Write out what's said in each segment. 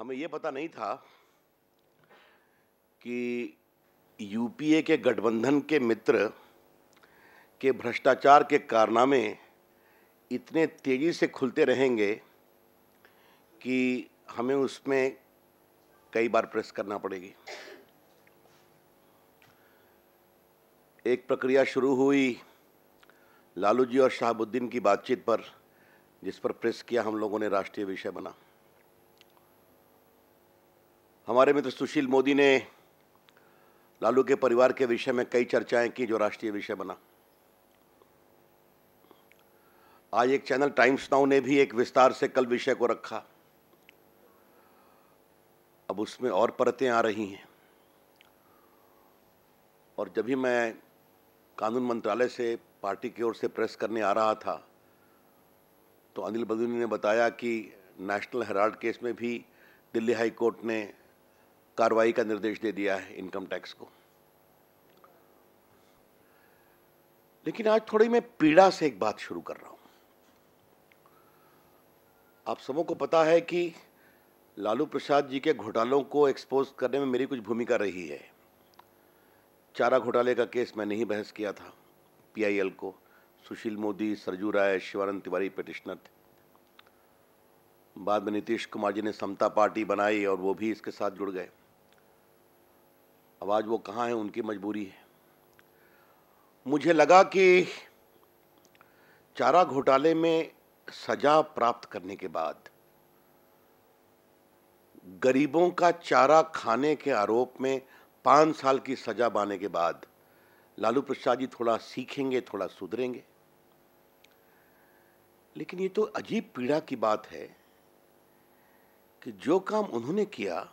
हमें ये पता नहीं था कि यूपीए के गठबंधन के मित्र के भ्रष्टाचार के कारनामे इतने तेज़ी से खुलते रहेंगे कि हमें उसमें कई बार प्रेस करना पड़ेगी एक प्रक्रिया शुरू हुई लालू जी और शहाबुद्दीन की बातचीत पर जिस पर प्रेस किया हम लोगों ने राष्ट्रीय विषय बना हमारे मित्र सुशील मोदी ने लालू के परिवार के विषय में कई चर्चाएं की जो राष्ट्रीय विषय बना आज एक चैनल टाइम्स नाउ ने भी एक विस्तार से कल विषय को रखा अब उसमें और परतें आ रही हैं और जब भी मैं कानून मंत्रालय से पार्टी की ओर से प्रेस करने आ रहा था तो अनिल बदूनी ने बताया कि नेशनल हेराल्ड केस में भी दिल्ली हाई कोर्ट ने कार्रवाई का निर्देश दे दिया है इनकम टैक्स को लेकिन आज थोड़ी मैं पीड़ा से एक बात शुरू कर रहा हूं आप सबों को पता है कि लालू प्रसाद जी के घोटालों को एक्सपोज करने में मेरी कुछ भूमिका रही है चारा घोटाले का केस मैंने ही बहस किया था पीआईएल को सुशील मोदी सरजू राय शिवानंद तिवारी पिटिशनर थे बाद में नीतीश कुमार जी ने समता पार्टी बनाई और वो भी इसके साथ जुड़ गए अब आज वो कहाँ है उनकी मजबूरी है मुझे लगा कि चारा घोटाले में सजा प्राप्त करने के बाद गरीबों का चारा खाने के आरोप में पाँच साल की सजा पाने के बाद लालू प्रसाद जी थोड़ा सीखेंगे थोड़ा सुधरेंगे लेकिन ये तो अजीब पीड़ा की बात है कि जो काम उन्होंने किया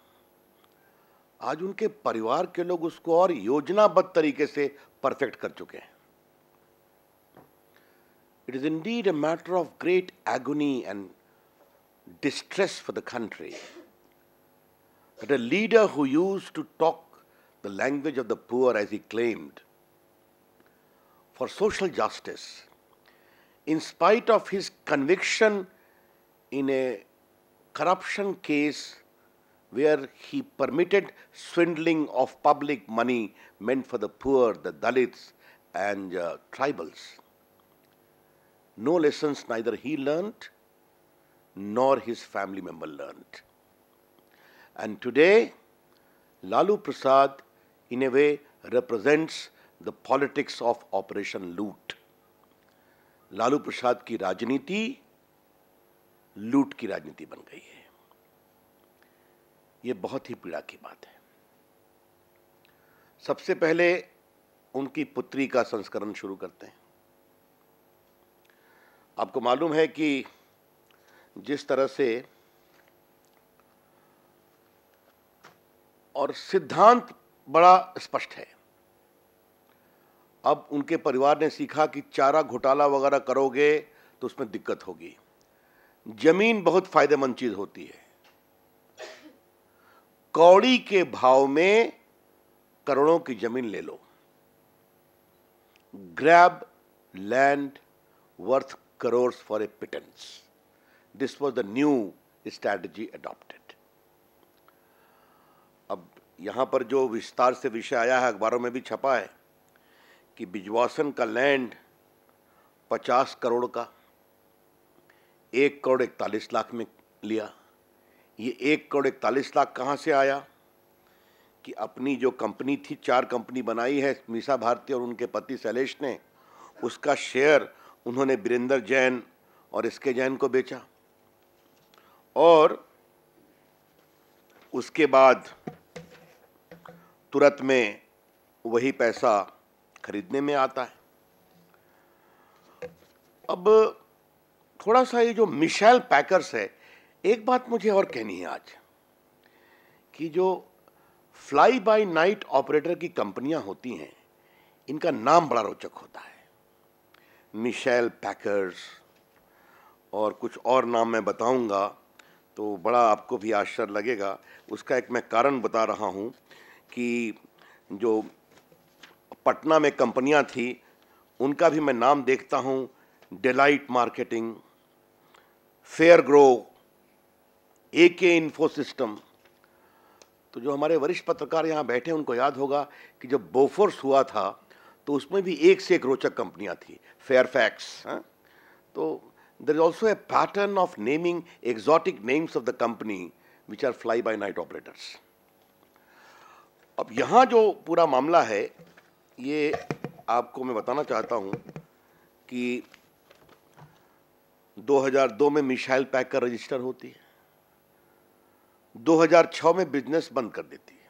आज उनके परिवार के लोग उसको और योजनाबद्ध तरीके से परफेक्ट कर चुके हैं it is indeed a matter of great agony and distress for the country that a leader who used to talk the language of the poor as he claimed for social justice in spite of his conviction in a corruption case where he permitted swindling of public money meant for the poor, the Dalits, and uh, tribals. No lessons neither he learnt nor his family member learnt. And today, Lalu Prasad, in a way, represents the politics of Operation Loot. Lalu Prasad की राजनीति loot की राजनीति बन गई है ये बहुत ही पीड़ा की बात है सबसे पहले उनकी पुत्री का संस्करण शुरू करते हैं आपको मालूम है कि जिस तरह से और सिद्धांत बड़ा स्पष्ट है अब उनके परिवार ने सीखा कि चारा घोटाला वगैरह करोगे तो उसमें दिक्कत होगी जमीन बहुत फायदेमंद चीज़ होती है कौड़ी के भाव में करोड़ों की जमीन ले लो grab land worth crores for a pittance this was the new strategy adopted अब यहां पर जो विस्तार से विषय आया है अखबारों में भी छपा है कि बिजवासन का लैंड पचास करोड़ का एक करोड़ इकतालीस लाख में लिया ये एक करोड़ इकतालीस लाख कहाँ से आया कि अपनी जो कंपनी थी चार कंपनी बनाई है मीसा भारती और उनके पति शैलेश ने उसका शेयर उन्होंने बीरेंद्र जैन और इसके जैन को बेचा और उसके बाद तुरंत में वही पैसा खरीदने में आता है अब थोड़ा सा ये जो मिशेल पैकर्स है एक बात मुझे और कहनी है आज कि जो फ्लाई बाय नाइट ऑपरेटर की कंपनियां होती हैं इनका नाम बड़ा रोचक होता है मिशेल पैकर्स और कुछ और नाम मैं बताऊंगा तो बड़ा आपको भी आश्चर्य लगेगा उसका एक मैं कारण बता रहा हूं कि जो पटना में कंपनियां थी उनका भी मैं नाम देखता हूं Delight Marketing Fair Grow A K Info system तो जो हमारे वरिष्ठ पत्रकार यहाँ बैठे हैं उनको याद होगा कि जब बोफोर्स हुआ था तो उसमें भी एक से एक रोचक कंपनियाँ थी फेयरफैक्स हाँ? तो there is also a pattern of naming exotic names of the company which are fly by night operators अब यहाँ जो पूरा मामला है ये आपको मैं बताना चाहता हूँ कि 2002 में मिशाइल पैकर रजिस्टर होती है 2006 में बिजनेस बंद कर देती है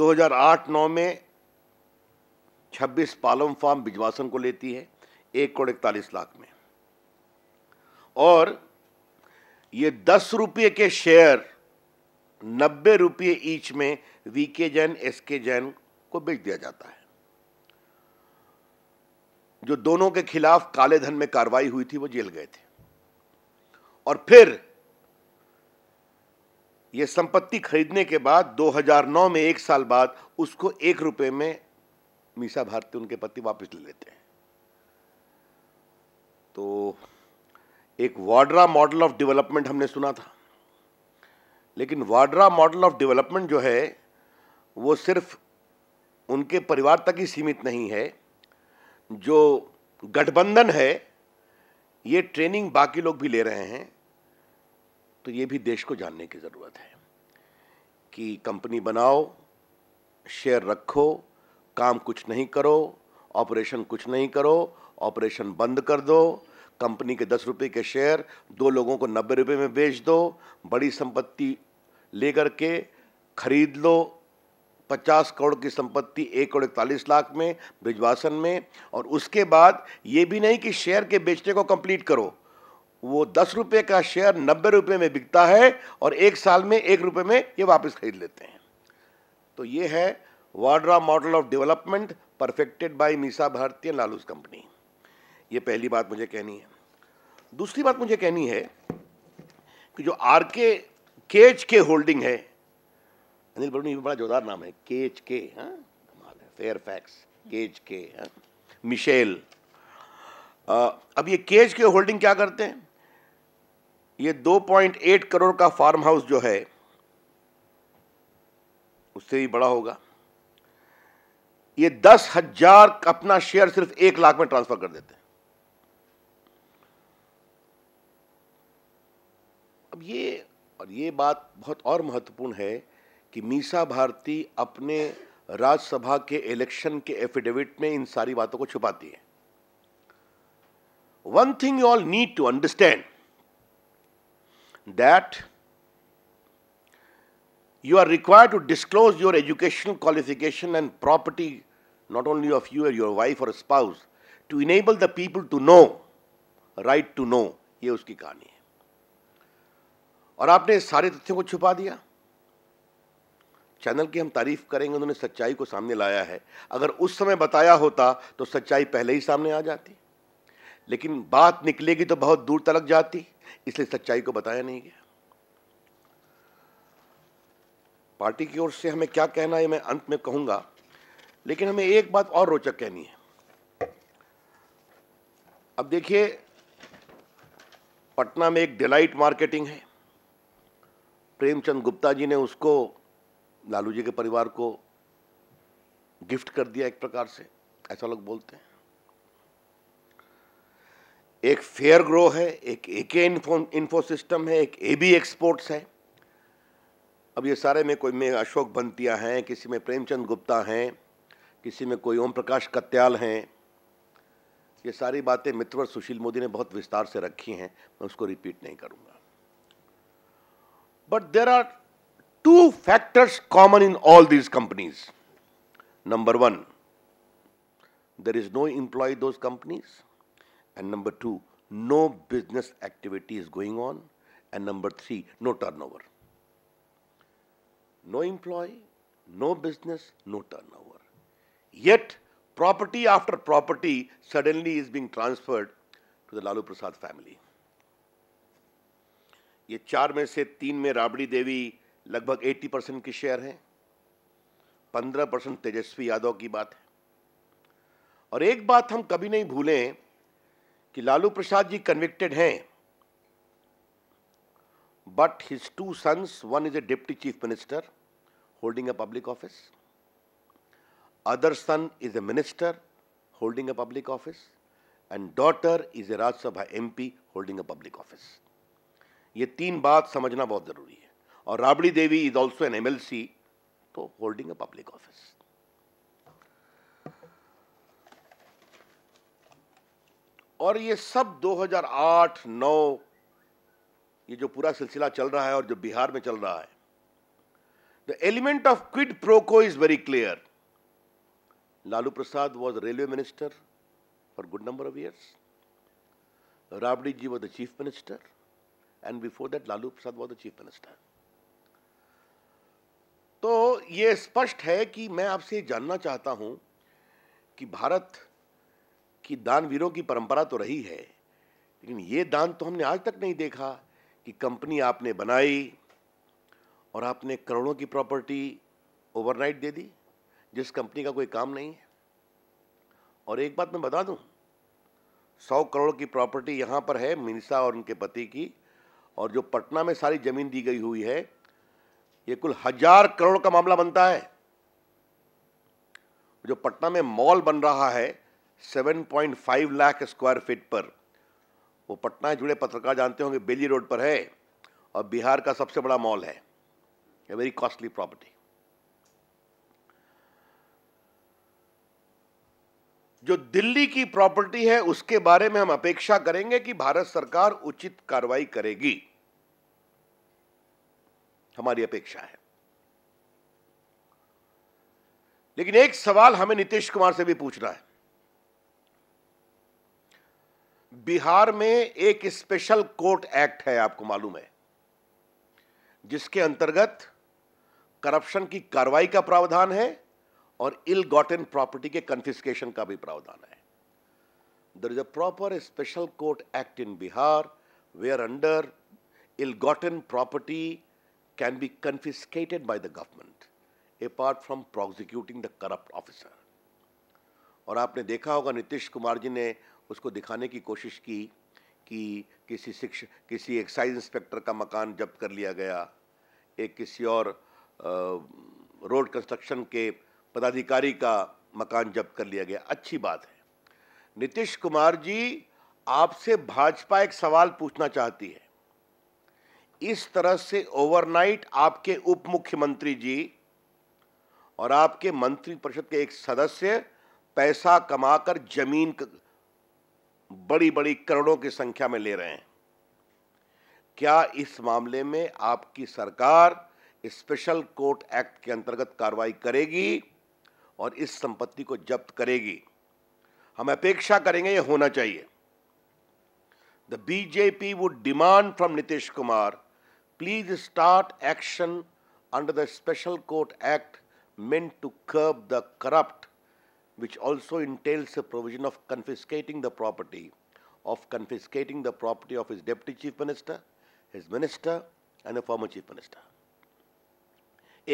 2008-9 में 26 पालम फार्म बिजवासन को लेती है एक करोड़ इकतालीस लाख में और ये दस रुपये के शेयर नब्बे रुपये ईच में वी के जैन एस के जैन को बेच दिया जाता है जो दोनों के खिलाफ काले धन में कार्रवाई हुई थी वो जेल गए थे और फिर ये संपत्ति खरीदने के बाद 2009 में एक साल बाद उसको एक रुपए में मीसा भारती उनके पति वापस ले लेते हैं तो एक वाड्रा मॉडल ऑफ डेवलपमेंट हमने सुना था लेकिन वाड्रा मॉडल ऑफ डेवलपमेंट जो है वो सिर्फ उनके परिवार तक ही सीमित नहीं है जो गठबंधन है ये ट्रेनिंग बाकी लोग भी ले रहे हैं तो ये भी देश को जानने की ज़रूरत है कि कंपनी बनाओ शेयर रखो काम कुछ नहीं करो ऑपरेशन कुछ नहीं करो ऑपरेशन बंद कर दो कंपनी के दस रुपये के शेयर दो लोगों को नब्बे रुपये में बेच दो बड़ी संपत्ति लेकर के खरीद लो पचास करोड़ की संपत्ति एक करोड़ इकतालीस लाख में ब्रिजवासन में और उसके बाद ये भी नहीं कि शेयर के बेचने को कंप्लीट करो वो दस रुपये का शेयर नब्बे रुपये में बिकता है और एक साल में एक रुपये में ये वापस खरीद लेते हैं तो ये है Vadra model of development perfected by Misa Bharti Lalu's company ये पहली बात मुझे कहनी है दूसरी बात मुझे कहनी है कि जो आर के केच के होल्डिंग है अनिल बरूनी ये बड़ा जोरदार नाम है केच के हाँ कमाल है फेयर फैक्स केच के हाँ मिशेल आ, अब ये केच के होल्डिंग क्या करते हैं ये 2.8 करोड़ का फार्म हाउस जो है उससे भी बड़ा होगा ये दस हजार अपना शेयर सिर्फ एक लाख में ट्रांसफर कर देते हैं अब ये और ये बात बहुत और महत्वपूर्ण है कि मीसा भारती अपने राज्यसभा के इलेक्शन के एफिडेविट में इन सारी बातों को छुपाती है one thing you all need to understand that you are required to disclose your educational qualification and property, not only of you or your wife or spouse, to enable the people to know, right to know. ये उसकी कहानी है और आपने सारे तथ्यों को छुपा दिया चैनल की हम तारीफ करेंगे उन्होंने सच्चाई को सामने लाया है अगर उस समय बताया होता तो सच्चाई पहले ही सामने आ जाती लेकिन बात निकलेगी तो बहुत दूर तलक जाती इसलिए सच्चाई को बताया नहीं गया पार्टी की ओर से हमें क्या कहना है मैं अंत में कहूंगा लेकिन हमें एक बात और रोचक कहनी है अब देखिए पटना में एक डिलाइट मार्केटिंग है प्रेमचंद गुप्ता जी ने उसको लालू जी के परिवार को गिफ्ट कर दिया एक प्रकार से ऐसा लोग बोलते हैं एक फेयर ग्रो है एक ए के इन्फो सिस्टम है एक ए बी एक्सपोर्ट्स है अब ये सारे में कोई में अशोक बंतिया हैं किसी में प्रेमचंद गुप्ता हैं किसी में कोई ओम प्रकाश कत्याल हैं ये सारी बातें मित्रवर सुशील मोदी ने बहुत विस्तार से रखी हैं मैं उसको रिपीट नहीं करूंगा but there are two factors common in all these companies number one there is no employee those companies And number two, no business activity is going on. And number three, no turnover. No employee, no business, no turnover. Yet, property after property suddenly is being transferred to the Lalu Prasad family. ये चार में से तीन में राबड़ी देवी लगभग 80 percent की share है 15 percent तेजस्वी यादव की बात है और एक बात हम कभी नहीं भूलें कि लालू प्रसाद जी कन्विक्टेड हैं but his two sons one is a deputy chief minister holding a public office other son is a minister holding a public office and daughter is a Rajya Sabha M P holding a public office ये तीन बात समझना बहुत जरूरी है और Rabri Devi is also an M L C तो holding a public office और ये सब 2008 9 ये जो पूरा सिलसिला चल रहा है और जो बिहार में चल रहा है the element of quid pro quo is very clear Lalu Prasad was railway minister for good number of years Rabri ji was the chief minister and before that Lalu Prasad was the chief minister तो ये स्पष्ट है कि मैं आपसे जानना चाहता हूं कि भारत कि दानवीरों की परंपरा तो रही है लेकिन ये दान तो हमने आज तक नहीं देखा कि कंपनी आपने बनाई और आपने करोड़ों की प्रॉपर्टी ओवरनाइट दे दी जिस कंपनी का कोई काम नहीं है और एक बात मैं बता दूं सौ करोड़ की प्रॉपर्टी यहाँ पर है मिनसा और उनके पति की और जो पटना में सारी जमीन दी गई हुई है ये कुल हजार करोड़ का मामला बनता है जो पटना में मॉल बन रहा है 7.5 लाख स्क्वायर फीट पर वो पटना जुड़े पत्रकार जानते होंगे बेली रोड पर है और बिहार का सबसे बड़ा मॉल है ए वेरी कॉस्टली प्रॉपर्टी जो दिल्ली की प्रॉपर्टी है उसके बारे में हम अपेक्षा करेंगे कि भारत सरकार उचित कार्रवाई करेगी हमारी अपेक्षा है लेकिन एक सवाल हमें नीतीश कुमार से भी पूछना है बिहार में एक स्पेशल कोर्ट एक्ट है आपको मालूम है जिसके अंतर्गत करप्शन की कार्रवाई का प्रावधान है और इल गॉटन प्रॉपर्टी के कन्फिस्केशन का भी प्रावधान है there is a proper special court act in Bihar where under ill gotten property can be confiscated by the government apart from prosecuting the corrupt officer और आपने देखा होगा नीतीश कुमार जी ने उसको दिखाने की कोशिश की कि किसी शिक्ष किसी एक्साइज इंस्पेक्टर का मकान जब्त कर लिया गया एक किसी और रोड कंस्ट्रक्शन के पदाधिकारी का मकान जब्त कर लिया गया अच्छी बात है नीतीश कुमार जी आपसे भाजपा एक सवाल पूछना चाहती है इस तरह से ओवरनाइट आपके उप मुख्यमंत्री जी और आपके मंत्रिपरिषद के एक सदस्य पैसा कमाकर जमीन बड़ी बड़ी करोड़ों की संख्या में ले रहे हैं क्या इस मामले में आपकी सरकार स्पेशल कोर्ट एक्ट के अंतर्गत कार्रवाई करेगी और इस संपत्ति को जब्त करेगी हम अपेक्षा करेंगे यह होना चाहिए the BJP would demand from Nitish Kumar please start action under the special court act meant to curb the corrupt which also entails a provision of confiscating the property, of confiscating the property of his deputy chief minister, his minister and the former chief minister.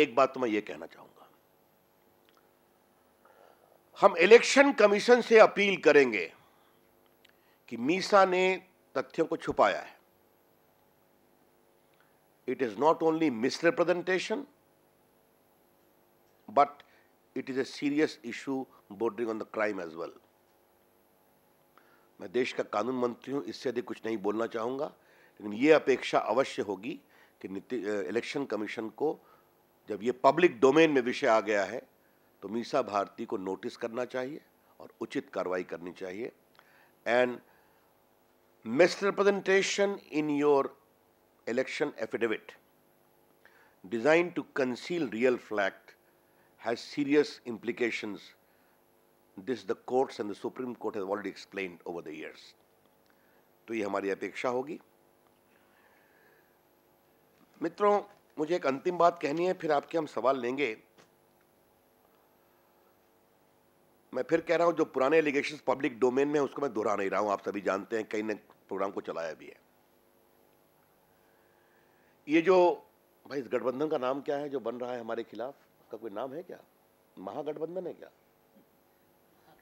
एक बात तो मैं ये कहना चाहूंगा हम election commission से appeal करेंगे कि मीसा ने तथ्यों को छुपाया है it is not only misrepresentation but it is a serious issue bordering on the crime as well मैं देश का कानून मंत्री हूं इससे अधिक कुछ नहीं बोलना चाहूंगा लेकिन यह अपेक्षा अवश्य होगी कि नीति इलेक्शन कमीशन को जब यह पब्लिक डोमेन में विषय आ गया है तो मीसा भारती को नोटिस करना चाहिए और उचित कार्रवाई करनी चाहिए and misrepresentation in your election affidavit designed to conceal real flag has serious implications. This the courts and the Supreme Court have already explained over the years. तो ये हमारी अपेक्षा होगी मित्रों मुझे एक अंतिम बात कहनी है फिर आपके हम सवाल लेंगे मैं फिर कह रहा हूं जो पुराने एलिगेशन पब्लिक डोमेन में उसको मैं दोहरा नहीं रहा हूं आप सभी जानते हैं कई ने प्रोग्राम को चलाया भी है ये जो भाई इस गठबंधन का नाम क्या है जो बन रहा है हमारे खिलाफ आपका कोई नाम है क्या महागठबंधन है क्या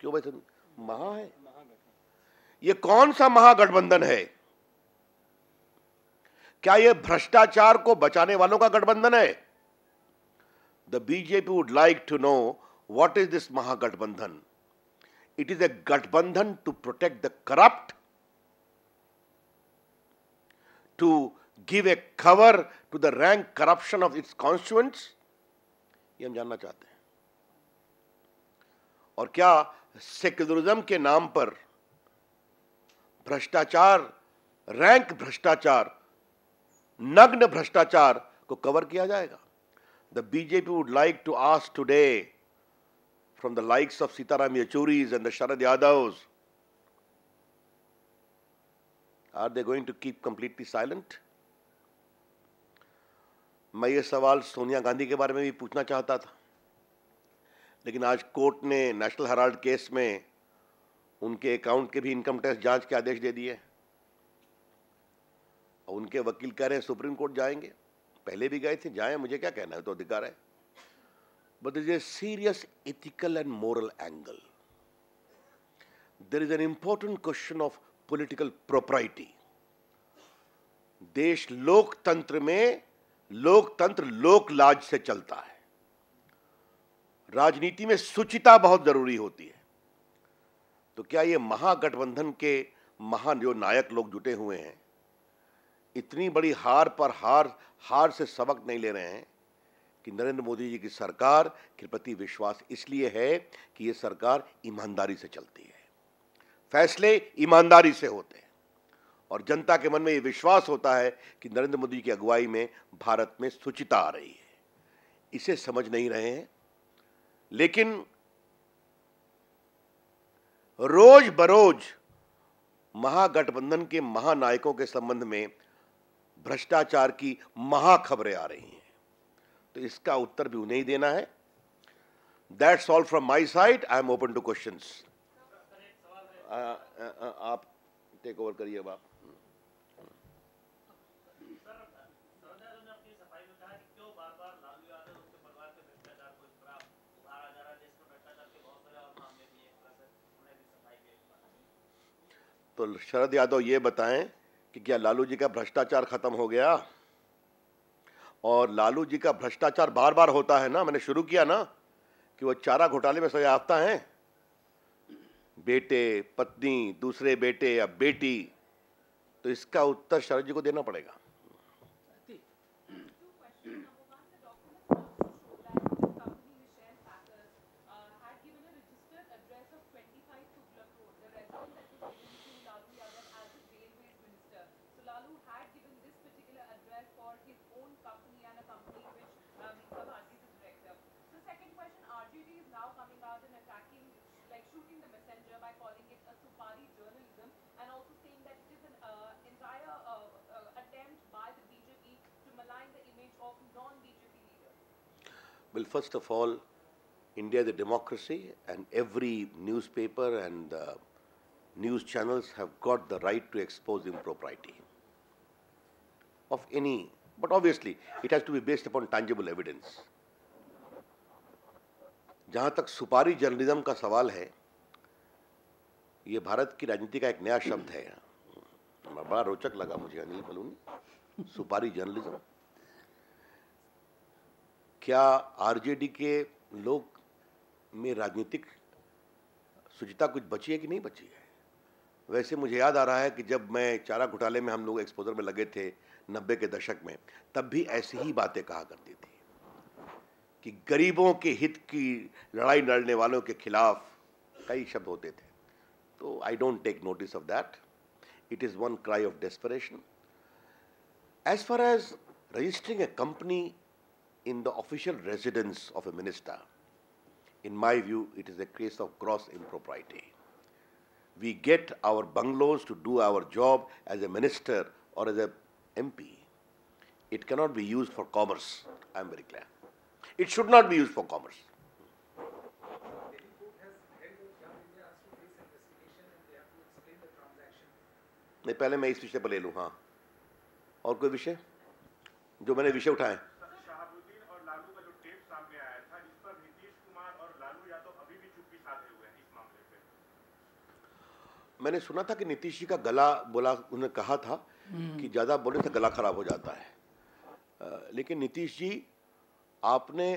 क्यों भाई महा है ये कौन सा महागठबंधन है क्या यह भ्रष्टाचार को बचाने वालों का गठबंधन है the BJP would like to know what is this Mahagathbandhan it is a gathbandhan to protect the corrupt to give a cover to the rank corruption of its constituents ये हम जानना चाहते हैं और क्या सेक्युलरिज्म के नाम पर भ्रष्टाचार रैंक भ्रष्टाचार नग्न भ्रष्टाचार को कवर किया जाएगा the BJP would like to ask today from the likes of Sitaram Yechurys and the Sharad Yadav are they going to keep completely silent मैं ये सवाल सोनिया गांधी के बारे में भी पूछना चाहता था लेकिन आज कोर्ट ने नेशनल हेराल्ड केस में उनके अकाउंट के भी इनकम टैक्स जांच के आदेश दे दिए और उनके वकील कह रहे हैं सुप्रीम कोर्ट जाएंगे पहले भी गए थे जाए मुझे क्या कहना है तो अधिकार है but is a serious ethical and moral angle there is an important question of political propriety देश लोकतंत्र में लोकतंत्र लोकलाज से चलता है राजनीति में सुचिता बहुत जरूरी होती है तो क्या ये महागठबंधन के महान जो नायक लोग जुटे हुए हैं इतनी बड़ी हार पर हार हार से सबक नहीं ले रहे हैं कि नरेंद्र मोदी जी की सरकार के प्रति विश्वास इसलिए है कि ये सरकार ईमानदारी से चलती है फैसले ईमानदारी से होते हैं और जनता के मन में ये विश्वास होता है कि नरेंद्र मोदी की अगुवाई में भारत में सुचिता आ रही है इसे समझ नहीं रहे हैं लेकिन रोज बरोज महागठबंधन के महानायकों के संबंध में भ्रष्टाचार की महाखबरें आ रही हैं तो इसका उत्तर भी उन्हें ही देना है that's all from my side I am open to question आप टेक ओवर करिए अब आप तो शरद यादव ये बताएं कि क्या लालू जी का भ्रष्टाचार खत्म हो गया और लालू जी का भ्रष्टाचार बार बार होता है ना मैंने शुरू किया ना कि वो चारा घोटाले में सजाफ्ता हैं बेटे पत्नी दूसरे बेटे या बेटी तो इसका उत्तर शरद जी को देना पड़ेगा shooting the messenger by calling it a supari journalism and also saying that it is an uh, entire uh, uh attempt by the BJP to malign the image of non-BJP leaders? Well, first of all, India is a democracy and every newspaper and uh, news channels have got the right to expose impropriety of any, but obviously it has to be based upon tangible evidence. जहाँ तक सुपारी journalism का सवाल है ये भारत की राजनीति का एक नया शब्द है बड़ा रोचक लगा मुझे अनिल बलूनी सुपारी जर्नलिज्म क्या आरजेडी के लोग में राजनीतिक सुचिता कुछ बची है कि नहीं बची है वैसे मुझे याद आ रहा है कि जब मैं चारा घोटाले में हम लोग एक्सपोजर में लगे थे नब्बे के दशक में तब भी ऐसी ही बातें कहा करती थी कि गरीबों के हित की लड़ाई लड़ने वालों के खिलाफ कई शब्द होते थे So I don't take notice of that. It is one cry of desperation. As far as registering a company in the official residence of a minister, in my view, it is a case of gross impropriety. We get our bungalows to do our job as a minister or as a MP. It cannot be used for commerce, I am very clear. It should not be used for commerce. नहीं पहले मैं इस विषय पर ले लूँ हाँ और कोई विषय जो मैंने विषय उठाए मैंने सुना था कि नीतीश जी का गला बोला उन्होंने कहा था कि हम्म। ज़्यादा बोले से तो गला खराब हो जाता है आ, लेकिन नीतीश जी आपने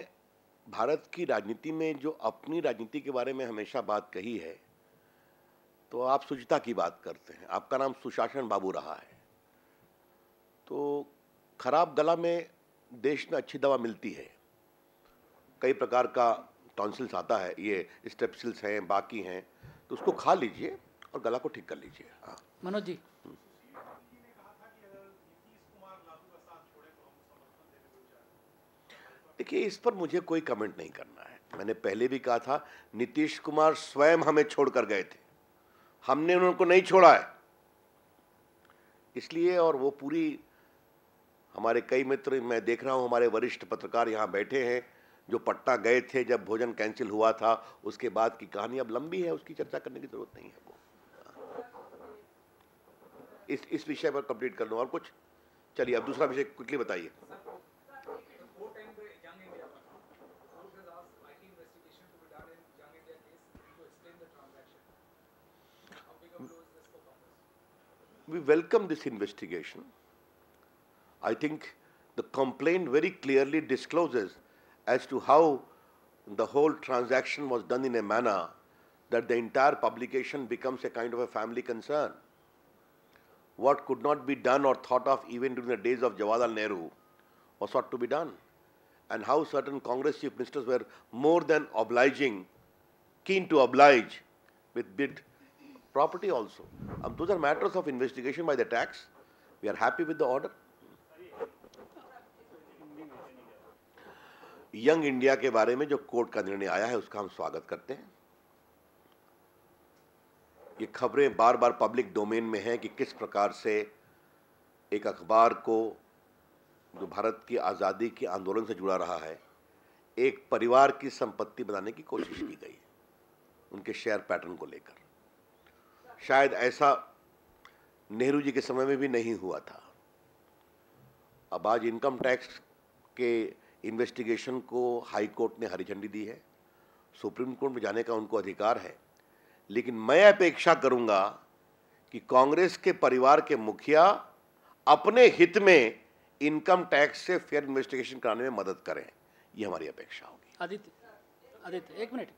भारत की राजनीति में जो अपनी राजनीति के बारे में हमेशा बात कही है तो आप सुचिता की बात करते हैं आपका नाम सुशासन बाबू रहा है तो खराब गला में देश में अच्छी दवा मिलती है कई प्रकार का टॉन्सिल्स आता है ये स्टेपसिल्स हैं बाकी हैं तो उसको खा लीजिए और गला को ठीक कर लीजिए हाँ मनोज जी हम्म। देखिए इस पर मुझे कोई कमेंट नहीं करना है मैंने पहले भी कहा था नीतीश कुमार स्वयं हमें छोड़कर गए थे हमने उनको नहीं छोड़ा है इसलिए और वो पूरी हमारे कई मित्र मैं देख रहा हूँ हमारे वरिष्ठ पत्रकार यहाँ बैठे हैं जो पटना गए थे जब भोजन कैंसिल हुआ था उसके बाद की कहानी अब लंबी है उसकी चर्चा करने की जरूरत नहीं है वो इस इस विषय पर कंप्लीट कर लो और कुछ चलिए अब दूसरा विषय क्विकली बताइए we welcome this investigation. I think the complaint very clearly discloses as to how the whole transaction was done in a manner that the entire publication becomes a kind of a family concern. What could not be done or thought of even during the days of Jawaharlal Nehru was ought to be done. And how certain Congress chief ministers were more than obliging, keen to oblige with bid property also. Um, those are matters of investigation by the tax. We are happy with the order. Young India के बारे में जो court का निर्णय आया है उसका हम स्वागत करते हैं ये खबरें बार बार पब्लिक डोमेन में हैं कि किस प्रकार से एक अखबार को जो भारत की आज़ादी के आंदोलन से जुड़ा रहा है एक परिवार की संपत्ति बनाने की कोशिश की गई उनके शेयर पैटर्न को लेकर शायद ऐसा नेहरू जी के समय में भी नहीं हुआ था अब आज इनकम टैक्स के इन्वेस्टिगेशन को हाई कोर्ट ने हरी झंडी दी है सुप्रीम कोर्ट में जाने का उनको अधिकार है लेकिन मैं अपेक्षा करूंगा कि कांग्रेस के परिवार के मुखिया अपने हित में इनकम टैक्स से फेयर इन्वेस्टिगेशन कराने में मदद करें ये हमारी अपेक्षा होगी आदित्य आदित्य एक minute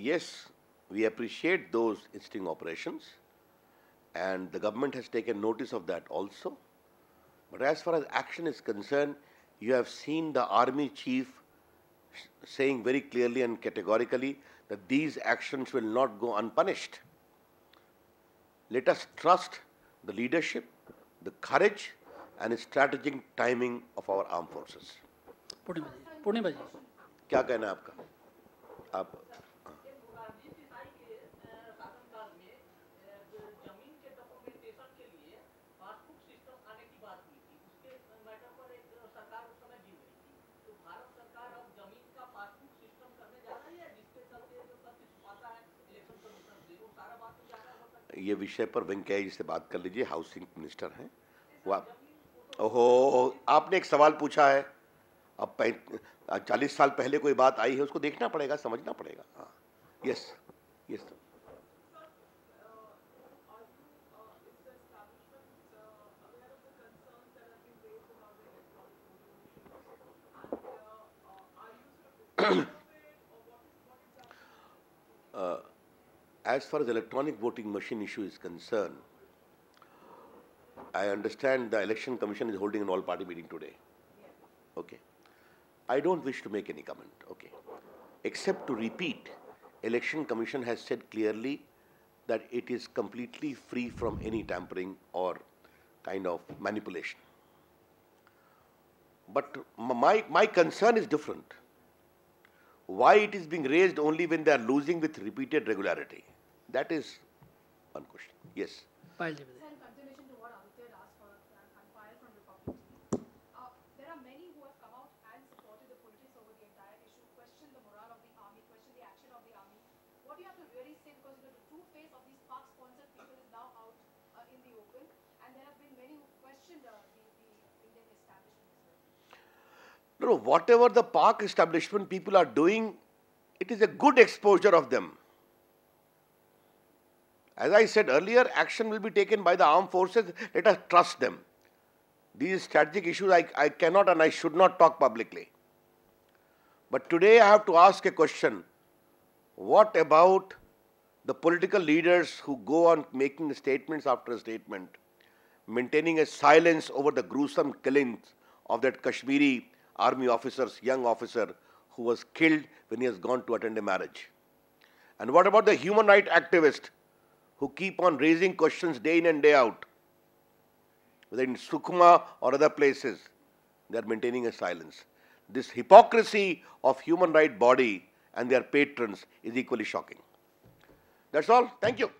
yes, we appreciate those sting operations and the government has taken notice of that also. But as far as action is concerned, you have seen the army chief saying very clearly and categorically that these actions will not go unpunished. Let us trust the leadership, the courage, and strategic timing of our armed forces. Pune भाई, पुणे भाई. क्या कहना है आपका आप भारत सरकार अब जमीन का पासबुक सिस्टम करने जा रही है जिसके चलते जो तथ्य छुपाता है इलेक्शन कमीशन से वो सारा बात ये विषय पर वेंकैया जी से बात कर लीजिए हाउसिंग मिनिस्टर हैं वो आप ओहो आपने एक सवाल पूछा है अब चालीस साल पहले कोई बात आई है उसको देखना पड़ेगा समझना पड़ेगा हाँ yes yes uh, as far as electronic voting machine issue is concerned, I understand the election commission is holding an all party meeting today. Okay. I don't wish to make any comment. Okay. Except to repeat, election commission has said clearly that it is completely free from any tampering or kind of manipulation. But my, my concern is different why it is being raised only when they are losing with repeated regularity. That is one question. Yes. No, whatever the park establishment people are doing, it is a good exposure of them. As I said earlier, action will be taken by the armed forces. Let us trust them. These strategic issues I, I cannot and I should not talk publicly. But today I have to ask a question. What about the political leaders who go on making statements after statement, maintaining a silence over the gruesome killings of that Kashmiri army officers, young officer, who was killed when he has gone to attend a marriage? And what about the human rights activists who keep on raising questions day in and day out? Whether in Sukma or other places, they are maintaining a silence. This hypocrisy of human rights body and their patrons is equally shocking. That's all. Thank you.